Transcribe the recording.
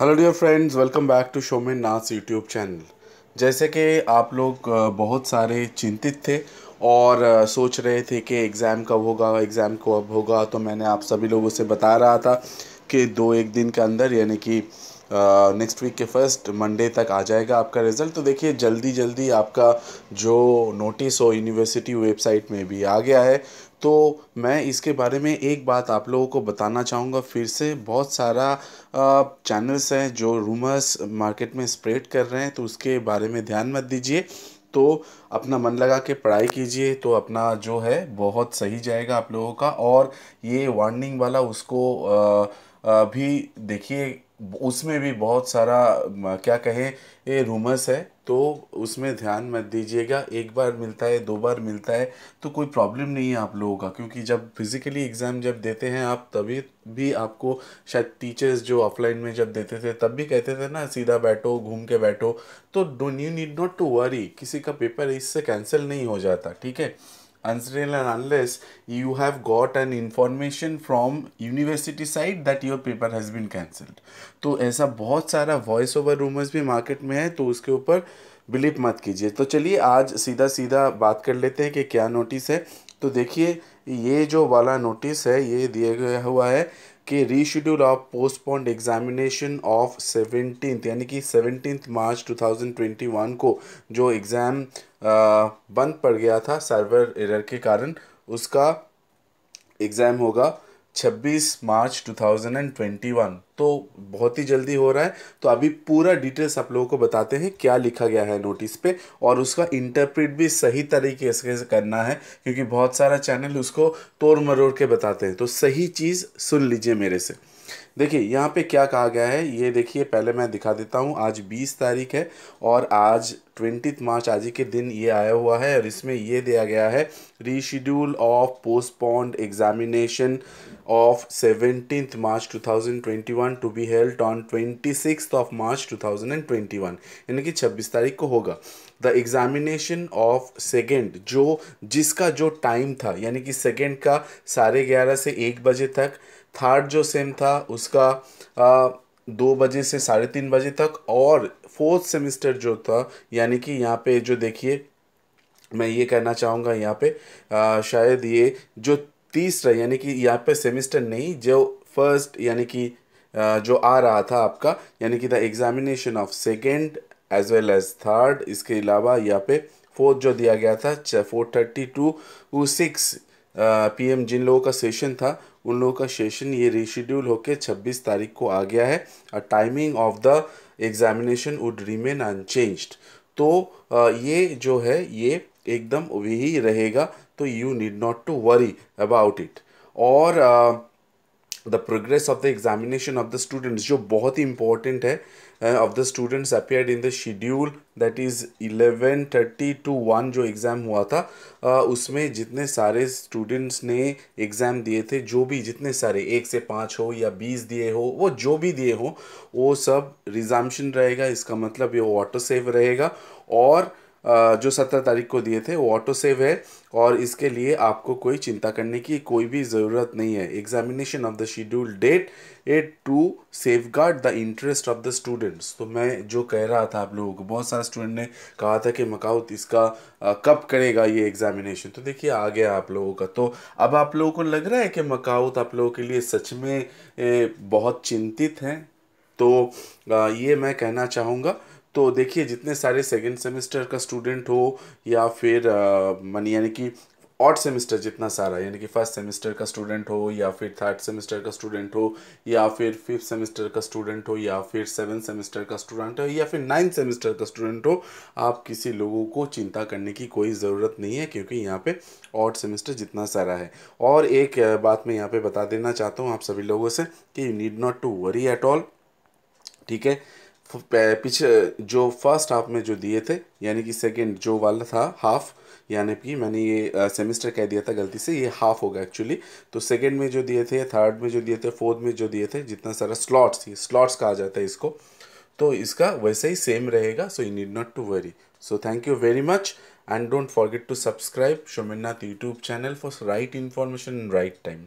hello dear friends welcome back to शो में नाथ यूट्यूब चैनल जैसे कि आप लोग बहुत सारे चिंतित थे और सोच रहे थे कि एग्ज़ाम कब होगा एग्ज़ाम कब होगा तो मैंने आप सभी लोगों से बता रहा था कि दो एक दिन के अंदर यानी कि नेक्स्ट वीक के फर्स्ट मंडे तक आ जाएगा आपका रिज़ल्ट तो देखिए जल्दी जल्दी आपका जो नोटिस हो यूनिवर्सिटी वेबसाइट में भी आ गया है तो मैं इसके बारे में एक बात आप लोगों को बताना चाहूँगा फिर से बहुत सारा चैनल्स हैं जो रूमर्स मार्केट में स्प्रेड कर रहे हैं तो उसके बारे में ध्यान मत दीजिए तो अपना मन लगा के पढ़ाई कीजिए तो अपना जो है बहुत सही जाएगा आप लोगों का और ये वार्निंग वाला उसको आ, भी देखिए उसमें भी बहुत सारा क्या कहें ये रूमर्स है तो उसमें ध्यान मत दीजिएगा एक बार मिलता है दो बार मिलता है तो कोई प्रॉब्लम नहीं है आप लोगों का क्योंकि जब फिज़िकली एग्ज़ाम जब देते हैं आप तभी भी आपको शायद टीचर्स जो ऑफलाइन में जब देते थे तब भी कहते थे ना सीधा बैठो घूम के बैठो तो don't you need not to worry किसी का पेपर इससे कैंसिल नहीं हो जाता ठीक है until and unless you have got an information from university side that your paper has been cancelled तो ऐसा बहुत सारा वॉइस ओवर रूमर्स भी मार्केट में है तो उसके ऊपर बिलीव मत कीजिए तो चलिए आज सीधा सीधा बात कर लेते हैं कि क्या नोटिस है तो देखिए ये जो वाला नोटिस है ये दिया गया हुआ है कि reschedule of postponed examination of seventeen यानी कि सेवनटीन मार्च 2021 को जो एग्ज़ाम बंद पड़ गया था सर्वर एरर के कारण उसका एग्ज़ाम होगा 26 मार्च 2021 तो बहुत ही जल्दी हो रहा है तो अभी पूरा डिटेल्स आप लोगों को बताते हैं क्या लिखा गया है नोटिस पे और उसका इंटरप्रेट भी सही तरीके से करना है क्योंकि बहुत सारा चैनल उसको तोड़ मरोड़ के बताते हैं तो सही चीज़ सुन लीजिए मेरे से देखिए यहाँ पे क्या कहा गया है ये देखिए पहले मैं दिखा देता हूँ आज 20 तारीख है और आज ट्वेंटी मार्च आज के दिन ये आया हुआ है और इसमें ये दिया गया है reschedule of postponed examination of seventeen March 2021 one to be held on twenty six of March two thousand and twenty one यानी कि छब्बीस तारीख को होगा द एग्जामिनेशन ऑफ सेकेंड जो जिसका जो टाइम था यानी कि सेकेंड का साढ़े ग्यारह से एक बजे तक थर्ड जो सेम था उसका आ, दो बजे से साढ़े तीन बजे तक और फोर्थ सेमिस्टर जो था यानी कि यहाँ पे जो देखिए मैं ये कहना चाहूँगा यहाँ पे आ, शायद ये जो तीसरा यानी कि यहाँ पे सेमिस्टर नहीं जो फर्स्ट यानी कि जो आ रहा था आपका यानी कि the examination of second as well as third इसके अलावा यहाँ पे फोर्थ जो दिया गया था four thirty to six M जिन लोगों का सेशन था उन लोगों का सेशन ये रिशेड्यूल होकर छब्बीस तारीख को आ गया है और timing of the examination would remain unchanged तो ये जो है ये एकदम वही रहेगा तो you need not to worry about it और the progress of the examination of the students जो बहुत ही इंपॉर्टेंट है of the students appeared in the schedule that is eleven thirty to one जो एग्ज़ाम हुआ था uh, उसमें जितने सारे स्टूडेंट्स ने एग्ज़ाम दिए थे जो भी जितने सारे एक से पाँच हो या बीस दिए हो वो जो भी दिए हो वो सब रिजाम्शन रहेगा इसका मतलब ये वाटर सेफ रहेगा और जो सत्रह तारीख को दिए थे वो ऑटो सेव है और इसके लिए आपको कोई चिंता करने की कोई भी ज़रूरत नहीं है examination of the schedule date at to safeguard the interest of the students तो मैं जो कह रहा था आप लोगों को बहुत सारे स्टूडेंट ने कहा था कि मकाउत इसका कब करेगा ये एग्जामिनेशन तो देखिए आ गया आप लोगों का तो अब आप लोगों को लग रहा है कि मकाउत आप लोगों के लिए सच में बहुत चिंतित हैं तो ये मैं कहना चाहूँगा तो देखिए जितने सारे सेकेंड सेमेस्टर का स्टूडेंट हो या फिर मनी यानी कि ऑट सेमेस्टर जितना सारा यानी कि फर्स्ट सेमेस्टर का स्टूडेंट हो या फिर थर्ड सेमेस्टर का स्टूडेंट हो या फिर फिफ्थ सेमेस्टर का स्टूडेंट हो या फिर सेवन सेमेस्टर का स्टूडेंट हो या फिर नाइन्थ सेमेस्टर का स्टूडेंट हो आप किसी लोगों को चिंता करने की कोई ज़रूरत नहीं है क्योंकि यहाँ पे ऑट सेमेस्टर जितना सारा है और एक बात मैं यहाँ पर बता देना चाहता हूँ आप सभी लोगों से कि you need not to worry at all ठीक है पीछे जो फर्स्ट हाफ में जो दिए थे यानी कि सेकेंड जो वाला था हाफ यानी कि मैंने ये सेमेस्टर कह दिया था गलती से ये हाफ होगा एक्चुअली तो सेकेंड में जो दिए थे थर्ड में जो दिए थे फोर्थ में जो दिए थे जितना सारा स्लॉट्स ये स्लॉट्स कहा जाता है इसको तो इसका वैसे ही सेम रहेगा so you need not to worry so thank you very much and don't forget to subscribe Shominnath YouTube channel for right information in right time